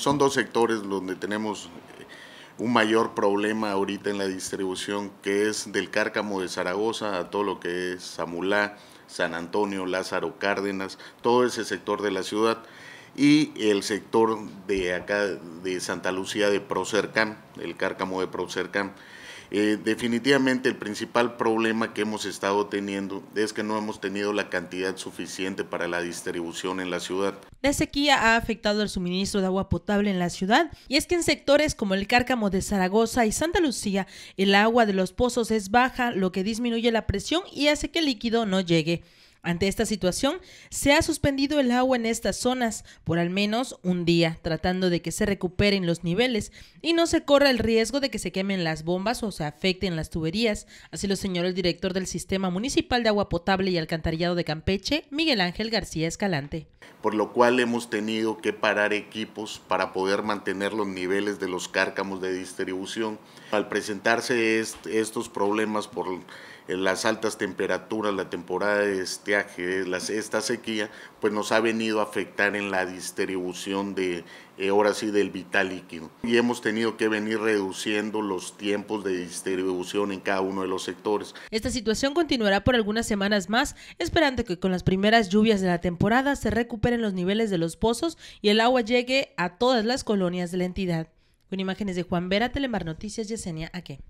Son dos sectores donde tenemos eh, un mayor problema ahorita en la distribución, que es del cárcamo de Zaragoza a todo lo que es Samulá, San Antonio, Lázaro Cárdenas, todo ese sector de la ciudad y el sector de acá de Santa Lucía de Procercán, el cárcamo de Procercán. Eh, definitivamente el principal problema que hemos estado teniendo es que no hemos tenido la cantidad suficiente para la distribución en la ciudad. La sequía ha afectado el suministro de agua potable en la ciudad y es que en sectores como el Cárcamo de Zaragoza y Santa Lucía el agua de los pozos es baja, lo que disminuye la presión y hace que el líquido no llegue. Ante esta situación, se ha suspendido el agua en estas zonas por al menos un día, tratando de que se recuperen los niveles y no se corra el riesgo de que se quemen las bombas o se afecten las tuberías. Así lo señaló el director del Sistema Municipal de Agua Potable y Alcantarillado de Campeche, Miguel Ángel García Escalante. Por lo cual hemos tenido que parar equipos para poder mantener los niveles de los cárcamos de distribución. Al presentarse estos problemas por las altas temperaturas, la temporada de este esta sequía, pues nos ha venido a afectar en la distribución de, eh, ahora sí, del vital líquido. Y hemos tenido que venir reduciendo los tiempos de distribución en cada uno de los sectores. Esta situación continuará por algunas semanas más, esperando que con las primeras lluvias de la temporada se recuperen los niveles de los pozos y el agua llegue a todas las colonias de la entidad. Con imágenes de Juan Vera, Telemar Noticias, Yesenia Aque.